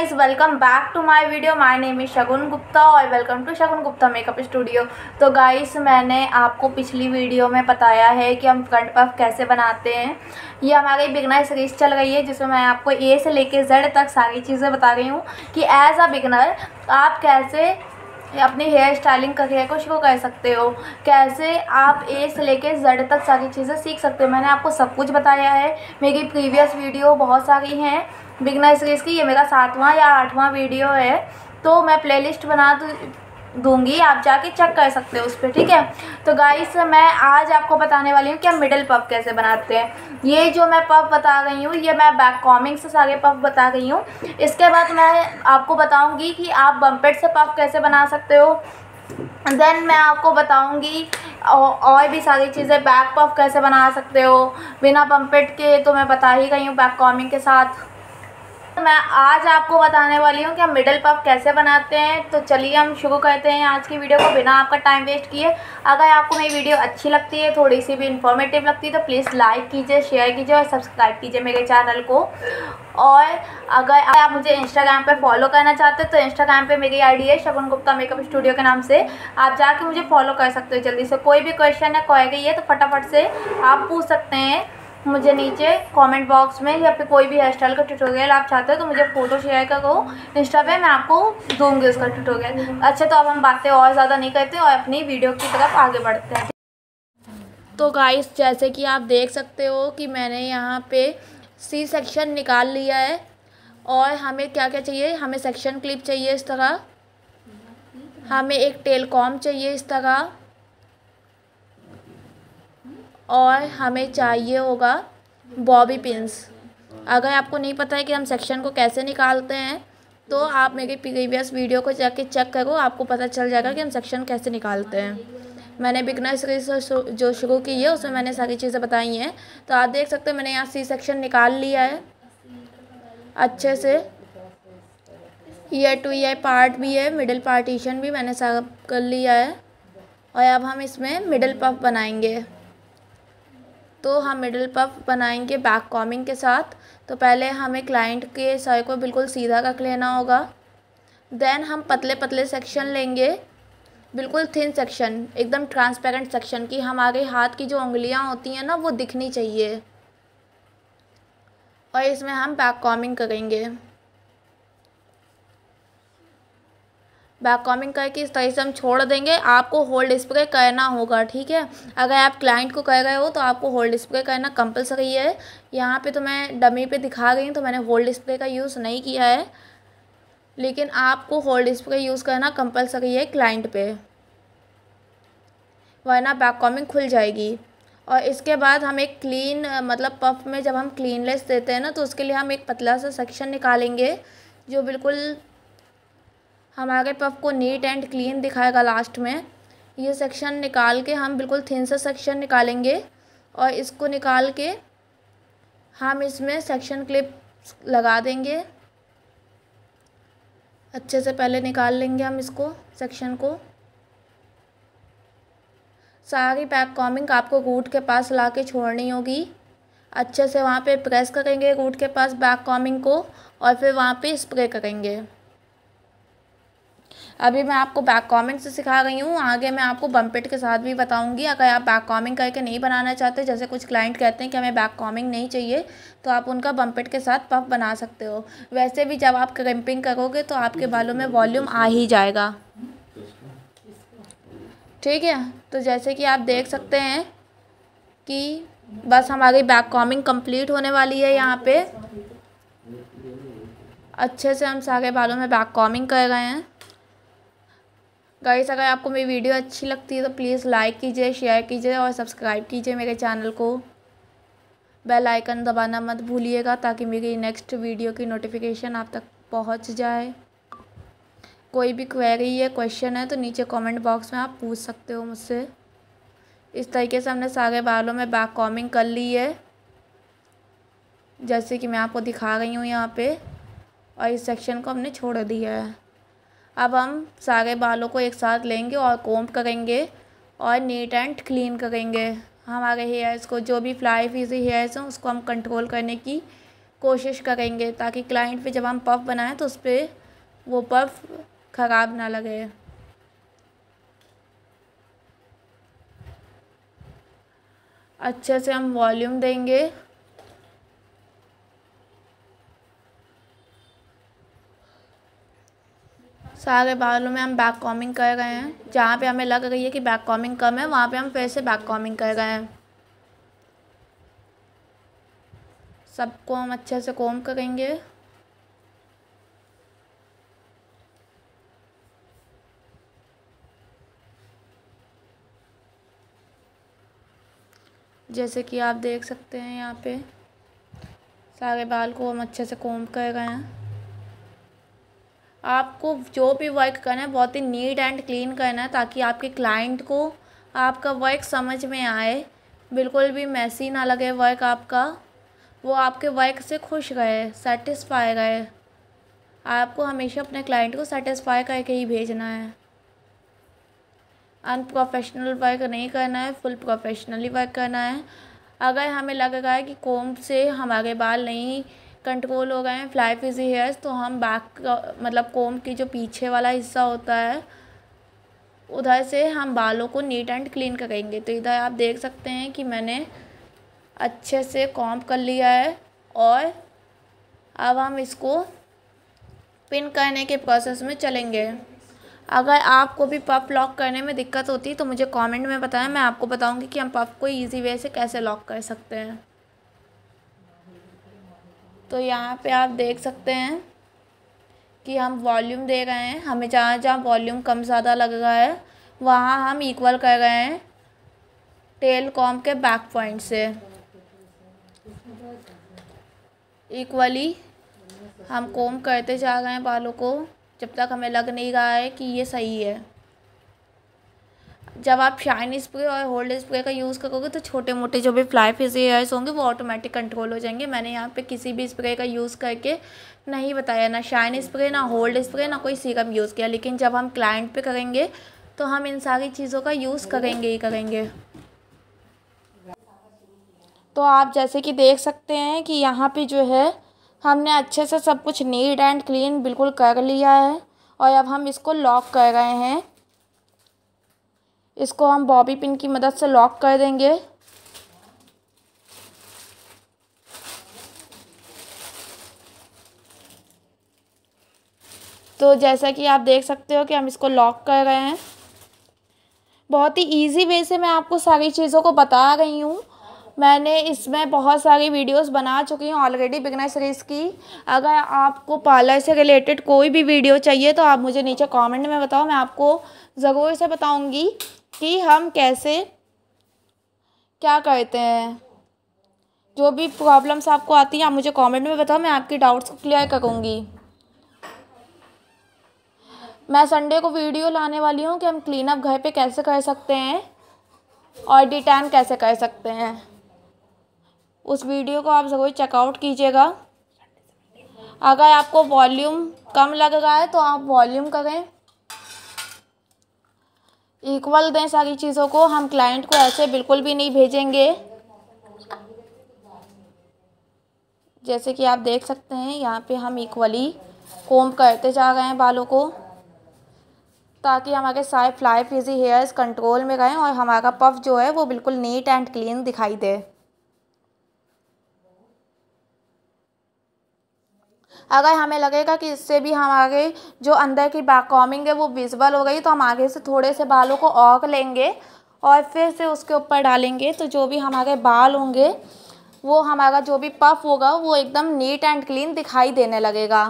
guys welcome back to my video my name is Shagun Gupta और welcome to Shagun Gupta makeup studio तो guys मैंने आपको पिछली वीडियो में बताया है कि हम फ्रंट पफ कैसे बनाते हैं ये हमारी बिगनर सीरीज चल रही है जिसमें मैं आपको ए से लेके जेड तक सारी चीज़ें बता रही हूँ कि एज अ बिगनर आप कैसे अपनी हेयर स्टाइलिंग करियर को शुरू कर सकते हो कैसे आप ए से लेके जेड तक सारी चीज़ें सीख सकते हो मैंने आपको सब कुछ बताया है मेरी प्रीवियस वीडियो बहुत सारी हैं बिगनर सीरीज़ की ये मेरा सातवां या आठवां वीडियो है तो मैं प्लेलिस्ट बना दूंगी आप जाके चेक कर सकते हो उस पर ठीक है तो गाइस मैं आज आपको बताने वाली हूँ कि हम मिडल पफ कैसे बनाते हैं ये जो मैं पफ बता रही हूँ ये मैं बैक कॉमिंग से सारे पफ बता रही हूँ इसके बाद मैं आपको बताऊँगी कि आप बम्पेट से पफ कैसे बना सकते हो देन मैं आपको बताऊँगी और भी सारी चीज़ें बैक पफ कैसे बना सकते हो बिना पम्पेट के तो मैं बता ही गई हूँ बैक कॉमिंग के साथ तो मैं आज आपको बताने वाली हूँ कि हम मिडल पफ कैसे बनाते हैं तो चलिए हम शुरू करते हैं आज की वीडियो को बिना आपका टाइम वेस्ट किए अगर आपको मेरी वीडियो अच्छी लगती है थोड़ी सी भी इन्फॉर्मेटिव लगती है तो प्लीज़ लाइक कीजिए शेयर कीजिए और सब्सक्राइब कीजिए मेरे चैनल को और अगर आप मुझे इंस्टाग्राम पर फॉलो करना चाहते हैं तो इंस्टाग्राम पर मेरी आई है शगुन गुप्ता मेकअप स्टूडियो के नाम से आप जाके मुझे फॉलो कर सकते हो जल्दी से कोई भी क्वेश्चन है गई है तो फटाफट से आप पूछ सकते हैं मुझे नीचे कमेंट बॉक्स में या फिर कोई भी हेयर स्टाइल का ट्यूटोरियल आप चाहते हो तो मुझे फ़ोटो शेयर करो इंस्टा पे मैं आपको दूंगी उसका ट्यूटोरियल अच्छा तो अब हम बातें और ज़्यादा नहीं करते और अपनी वीडियो की तरफ आगे बढ़ते हैं तो गाइस जैसे कि आप देख सकते हो कि मैंने यहाँ पे सी सेक्शन निकाल लिया है और हमें क्या क्या चाहिए हमें सेक्शन क्लिप चाहिए इस तरह हमें एक टेलकॉम चाहिए इस तरह और हमें चाहिए होगा बॉबी पिंस अगर आपको नहीं पता है कि हम सेक्शन को कैसे निकालते हैं तो आप मेरे प्रीवियस वीडियो को जाके चेक करो आपको पता चल जाएगा कि हम सेक्शन कैसे निकालते हैं मैंने बिगनर सीरीज जो शुरू की है उसमें मैंने सारी चीज़ें बताई हैं तो आप देख सकते हैं मैंने यहाँ सी सेक्शन निकाल लिया है अच्छे से ईयर टू ईयर पार्ट भी है मिडिल पार्टीशन भी मैंने सब कर लिया है और अब हम इसमें मिडिल पफ बनाएंगे तो हम मिडल पफ बनाएंगे बैक कॉमिंग के साथ तो पहले हमें क्लाइंट के सर को बिल्कुल सीधा रख लेना होगा देन हम पतले पतले सेक्शन लेंगे बिल्कुल थिन सेक्शन एकदम ट्रांसपेरेंट सेक्शन की हमारे हाथ की जो उंगलियां होती हैं ना वो दिखनी चाहिए और इसमें हम बैक कॉमिंग करेंगे बैक कॉमिंग करके इस तरह से हम छोड़ देंगे आपको होल्ड स्प्रे करना होगा ठीक है अगर आप क्लाइंट को कह गए हो तो आपको होल्ड स्प्रे करना कंपलसरी है यहाँ पे तो मैं डमी पे दिखा रही हूँ तो मैंने होल्ड स्प्रे का यूज़ नहीं किया है लेकिन आपको होल्ड स्प्रे यूज़ करना कंपलसरी है क्लाइंट पे वरना बैक कॉमिंग खुल जाएगी और इसके बाद हम एक क्लीन मतलब पफ में जब हम क्लीनलेस देते हैं ना तो उसके लिए हम एक पतला सा सेक्शन निकालेंगे जो बिल्कुल हमारे पफ को नीट एंड क्लीन दिखाएगा लास्ट में ये सेक्शन निकाल के हम बिल्कुल थिन सा सेक्शन निकालेंगे और इसको निकाल के हम इसमें सेक्शन क्लिप लगा देंगे अच्छे से पहले निकाल लेंगे हम इसको सेक्शन को सारी पैक कॉमिंग आपको रूट के पास ला के छोड़नी होगी अच्छे से वहाँ पे प्रेस करेंगे रूट के पास बैक कॉमिंग को और फिर वहाँ पे स्प्रे करेंगे अभी मैं आपको बैक कॉमिंग से सिखा गई हूँ आगे मैं आपको बम्पेट के साथ भी बताऊँगी अगर आप बैक कॉमिंग करके नहीं बनाना चाहते जैसे कुछ क्लाइंट कहते हैं कि हमें बैक कॉमिंग नहीं चाहिए तो आप उनका बम्पेट के साथ पफ बना सकते हो वैसे भी जब आप क्रिम्पिंग करोगे तो आपके बालों में वॉल्यूम आ ही जाएगा ठीक है तो जैसे कि आप देख सकते हैं कि बस हमारी बैक कॉमिंग कंप्लीट होने वाली है यहाँ पे अच्छे से हम सारे बालों में बैक कॉमिंग कर रहे हैं गाइस अगर आपको मेरी वीडियो अच्छी लगती है तो प्लीज़ लाइक कीजिए शेयर कीजिए और सब्सक्राइब कीजिए मेरे चैनल को बेल आइकन दबाना मत भूलिएगा ताकि मेरी नेक्स्ट वीडियो की नोटिफिकेशन आप तक पहुंच जाए कोई भी क्वेरी है क्वेश्चन है तो नीचे कमेंट बॉक्स में आप पूछ सकते हो मुझसे इस तरीके से हमने सारे बालों में बैक कॉमिंग कर ली है जैसे कि मैं आपको दिखा रही हूँ यहाँ पर और इस सेक्शन को हमने छोड़ दिया है अब हम सारे बालों को एक साथ लेंगे और कोम्ब करेंगे और नीट एंड क्लीन करेंगे हमारे हेयर्स को जो भी फ्लाई फीसी हेयर्स हैं उसको हम कंट्रोल करने की कोशिश करेंगे ताकि क्लाइंट पे जब हम पफ बनाएं तो उस पर वो पफ ख़राब ना लगे अच्छे से हम वॉल्यूम देंगे सारे बालों में हम बैक कॉमिंग कर रहे हैं जहाँ पे हमें लग रही है कि बैक कॉमिंग कम है वहाँ पे हम फिर से बैक कॉमिंग कर रहे हैं सबको हम अच्छे से कोम करेंगे जैसे कि आप देख सकते हैं यहाँ पे सारे बाल को हम अच्छे से कोम कर रहे हैं आपको जो भी वर्क करना है बहुत ही नीट एंड क्लीन करना है ताकि आपके क्लाइंट को आपका वर्क समझ में आए बिल्कुल भी मैसी ना लगे वर्क आपका वो आपके वर्क से खुश गए सेटिस्फाई गए आपको हमेशा अपने क्लाइंट को सेटिस्फाई करके ही भेजना है अनप्रोफेशनल वर्क नहीं करना है फुल प्रोफेशनली वर्क करना है अगर हमें लगेगा कि कोम से हमारे बाल नहीं कंट्रोल हो गए हैं फ्लाई फिजी हेयर्स तो हम बैक मतलब कोम की जो पीछे वाला हिस्सा होता है उधर से हम बालों को नीट एंड क्लीन करेंगे तो इधर आप देख सकते हैं कि मैंने अच्छे से कॉम्प कर लिया है और अब हम इसको पिन करने के प्रोसेस में चलेंगे अगर आपको भी पफ लॉक करने में दिक्कत होती है तो मुझे कमेंट में बताएं मैं आपको बताऊंगी कि हम पफ को इजी वे से कैसे लॉक कर सकते हैं तो यहाँ पे आप देख सकते हैं कि हम वॉल्यूम दे रहे हैं हमें जहाँ जहाँ वॉल्यूम कम ज़्यादा लग रहा है वहाँ हम इक्वल कर रहे हैं टेल कॉम के बैक पॉइंट से इक्वली हम कॉम करते जा रहे हैं बालों को जब तक हमें लग नहीं रहा है कि ये सही है जब आप शाइन स्प्रे और होल्ड स्प्रे का यूज़ करोगे तो छोटे मोटे जो भी फ्लाई ईयर्स होंगे वो ऑटोमेटिक कंट्रोल हो जाएंगे मैंने यहाँ पे किसी भी स्प्रे का यूज़ करके नहीं बताया ना शाइन स्प्रे ना होल्ड स्प्रे ना कोई सीरम यूज़ किया लेकिन जब हम क्लाइंट पे करेंगे तो हम इन सारी चीज़ों का यूज़ करेंगे ही करेंगे तो आप जैसे कि देख सकते हैं कि यहाँ पर जो है हमने अच्छे से सब कुछ नीट एंड क्लीन बिल्कुल कर लिया है और अब हम इसको लॉक कर रहे हैं इसको हम बॉबी पिन की मदद से लॉक कर देंगे तो जैसा कि आप देख सकते हो कि हम इसको लॉक कर रहे हैं बहुत ही इजी वे से मैं आपको सारी चीज़ों को बता रही हूँ मैंने इसमें बहुत सारी वीडियोस बना चुकी हूँ ऑलरेडी बिगनर सीरीज़ की अगर आपको पार्लर से रिलेटेड कोई भी वीडियो चाहिए तो आप मुझे नीचे कमेंट में बताओ मैं आपको ज़रूर से बताऊँगी कि हम कैसे क्या करते हैं जो भी प्रॉब्लम्स आपको आती हैं आप मुझे कमेंट में बताओ मैं आपकी डाउट्स को क्लियर करूँगी मैं संडे को वीडियो लाने वाली हूँ कि हम क्लीनअप घर पे कैसे कर सकते हैं और डिटैन कैसे कर सकते हैं उस वीडियो को आप ज़रूर चेकआउट कीजिएगा अगर आपको वॉल्यूम कम लग रहा है तो आप वॉल्यूम करें इक्वल दें सारी चीज़ों को हम क्लाइंट को ऐसे बिल्कुल भी नहीं भेजेंगे जैसे कि आप देख सकते हैं यहाँ पे हम इक्वली कोम करते जा रहे हैं बालों को ताकि हमारे साइफ फ्लाई इजी हेयर्स कंट्रोल में रहें और हमारा पफ जो है वो बिल्कुल नीट एंड क्लीन दिखाई दे अगर हमें लगेगा कि इससे भी हम आगे जो अंदर की कॉमिंग है वो विजिबल हो गई तो हम आगे से थोड़े से बालों को औक लेंगे और फिर से उसके ऊपर डालेंगे तो जो भी हमारे बाल होंगे वो हमारा जो भी पफ होगा वो एकदम नीट एंड क्लीन दिखाई देने लगेगा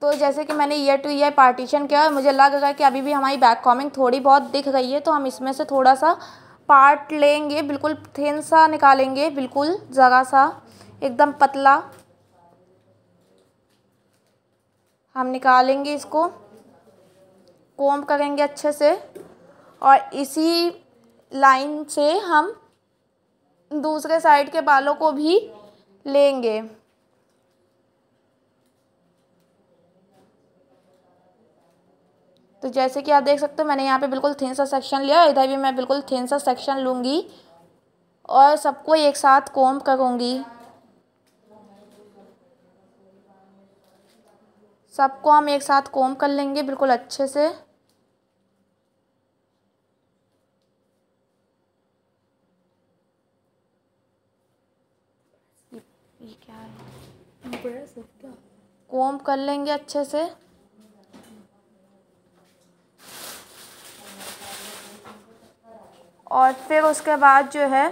तो जैसे कि मैंने ईयर टू ईयर पार्टीशन किया और मुझे लग रहा है कि अभी भी हमारी बैक कॉमिंग थोड़ी बहुत दिख गई है तो हम इसमें से थोड़ा सा पार्ट लेंगे बिल्कुल थिन सा निकालेंगे बिल्कुल ज़रा सा एकदम पतला हम निकालेंगे इसको कोम करेंगे अच्छे से और इसी लाइन से हम दूसरे साइड के बालों को भी लेंगे तो जैसे कि आप देख सकते हो मैंने यहाँ पे बिल्कुल थिन सा सेक्शन लिया इधर भी मैं बिल्कुल थिन सा सेक्शन लूँगी और सबको एक साथ कोम करूँगी सबको हम एक साथ कोम कर लेंगे बिल्कुल अच्छे से कोम कर लेंगे अच्छे से और फिर उसके बाद जो है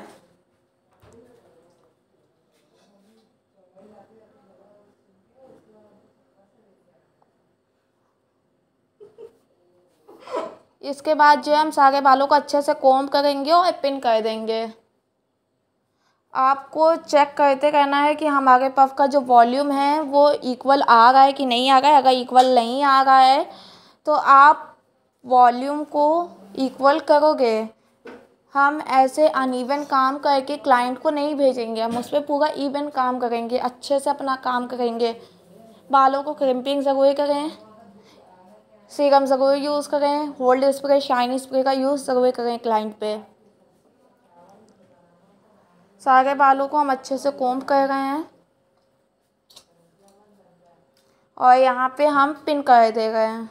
इसके बाद जो है हम सारे बालों को अच्छे से कोम करेंगे और पिन कर देंगे आपको चेक करते करना है कि हमारे पफ का जो वॉल्यूम है वो इक्वल आ रहा है कि नहीं आ रहा है अगर इक्वल नहीं आ रहा है तो आप वॉल्यूम को इक्वल करोगे हम ऐसे अनइवन काम करके क्लाइंट को नहीं भेजेंगे हम उस पर पूरा इवन काम करेंगे अच्छे से अपना काम करेंगे बालों को क्रिम्पिंग ज़रूर करें सीरम सगवे यूज़ करें होल्ड स्प्रे शाइन स्प्रे का यूज़ सगवे करें क्लाइंट पे सारे बालों को हम अच्छे से कोम्ब कर रहे हैं और यहाँ पे हम पिन कर दे रहे हैं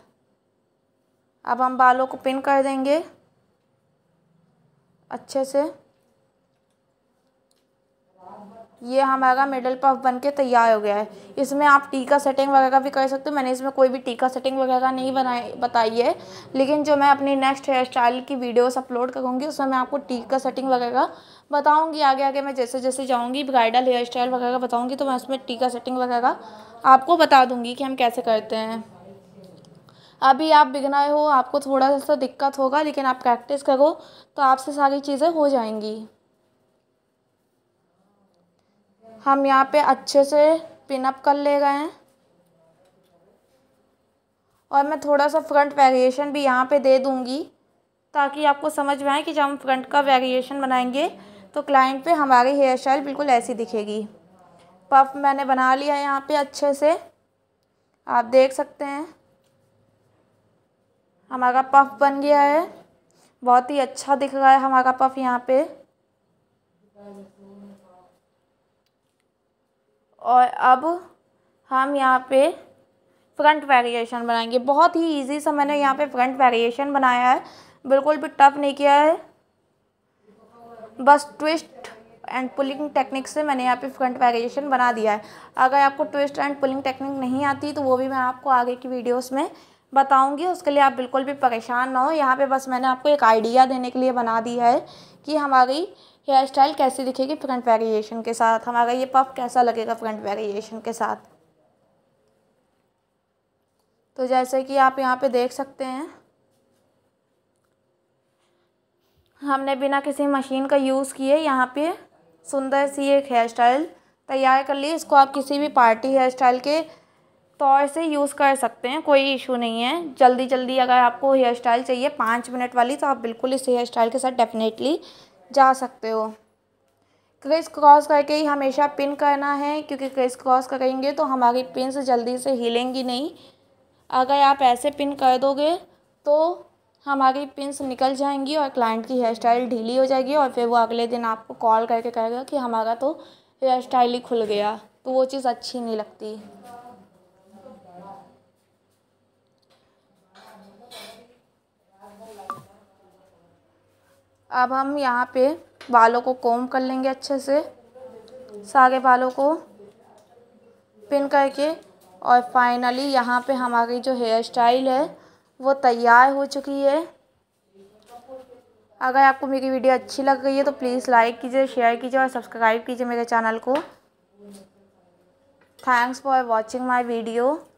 अब हम बालों को पिन कर देंगे अच्छे से ये हमारा मिडल पफ बन के तैयार हो गया है इसमें आप टीका सेटिंग वगैरह भी कर सकते हो मैंने इसमें कोई भी टीका सेटिंग वगैरह नहीं बनाई बताई है लेकिन जो मैं अपनी नेक्स्ट हेयर स्टाइल की वीडियोस अपलोड करूँगी उसमें मैं आपको टीका सेटिंग वगैरह बताऊँगी आगे आगे मैं जैसे जैसे जाऊँगी ब्राइडल हेयर स्टाइल वगैरह बताऊँगी तो मैं उसमें टीका सेटिंग वगैरह आपको बता दूँगी कि हम कैसे करते हैं अभी आप बिगना हो आपको थोड़ा सा दिक्कत होगा लेकिन आप प्रैक्टिस करो तो आपसे सारी चीज़ें हो जाएंगी हम यहाँ पे अच्छे से पिनअप कर ले गए हैं और मैं थोड़ा सा फ्रंट वेरिएशन भी यहाँ पे दे दूँगी ताकि आपको समझ में आए कि जब हम फ्रंट का वेरिएशन बनाएंगे तो क्लाइंट पे हमारी हेयर स्टाइल बिल्कुल ऐसी दिखेगी पफ मैंने बना लिया है यहाँ पे अच्छे से आप देख सकते हैं हमारा पफ बन गया है बहुत ही अच्छा दिख रहा है हमारा पफ यहाँ पे और अब हम यहाँ पे फ्रंट वेरिएशन बनाएंगे बहुत ही इजी सा मैंने यहाँ पे फ्रंट वेरिएशन बनाया है बिल्कुल भी टफ नहीं किया है बस ट्विस्ट एंड पुलिंग टेक्निक से मैंने यहाँ पे फ्रंट वेरिएशन बना दिया है अगर आपको ट्विस्ट एंड पुलिंग टेक्निक नहीं आती तो वो भी मैं आपको आगे की वीडियोस में बताऊंगी उसके लिए आप बिल्कुल भी परेशान ना हो यहाँ पर बस मैंने आपको एक आइडिया देने के लिए बना दिया है कि हमारी हेयर स्टाइल कैसी दिखेगी फ्रंट वेरिएशन के साथ हमारा ये पफ कैसा लगेगा फ्रंट वेरिएशन के साथ तो जैसे कि आप यहाँ पे देख सकते हैं हमने बिना किसी मशीन का यूज़ किए यहाँ पे सुंदर सी एक हेयर स्टाइल तैयार कर ली इसको आप किसी भी पार्टी हेयर स्टाइल के तौर से यूज़ कर सकते हैं कोई इशू नहीं है जल्दी जल्दी अगर आपको हेयर स्टाइल चाहिए पाँच मिनट वाली तो आप बिल्कुल इस हेयर स्टाइल के साथ डेफिनेटली जा सकते हो क्रिस क्रॉस करके ही हमेशा पिन करना है क्योंकि क्रिस क्रॉस करेंगे तो हमारी पिन से जल्दी से हिलेंगी नहीं अगर आप ऐसे पिन कर दोगे तो हमारी से निकल जाएंगी और क्लाइंट की हेयर स्टाइल ढीली हो जाएगी और फिर वो अगले दिन आपको कॉल करके कहेगा कि हमारा तो हेयर स्टाइल ही खुल गया तो वो चीज़ अच्छी नहीं लगती अब हम यहाँ पे बालों को कोम कर लेंगे अच्छे से सारे बालों को पिन करके और फाइनली यहाँ पे हमारी जो हेयर स्टाइल है वो तैयार हो चुकी है अगर आपको मेरी वीडियो अच्छी लग गई है तो प्लीज़ लाइक कीजिए शेयर कीजिए और सब्सक्राइब कीजिए मेरे चैनल को thanks for watching my video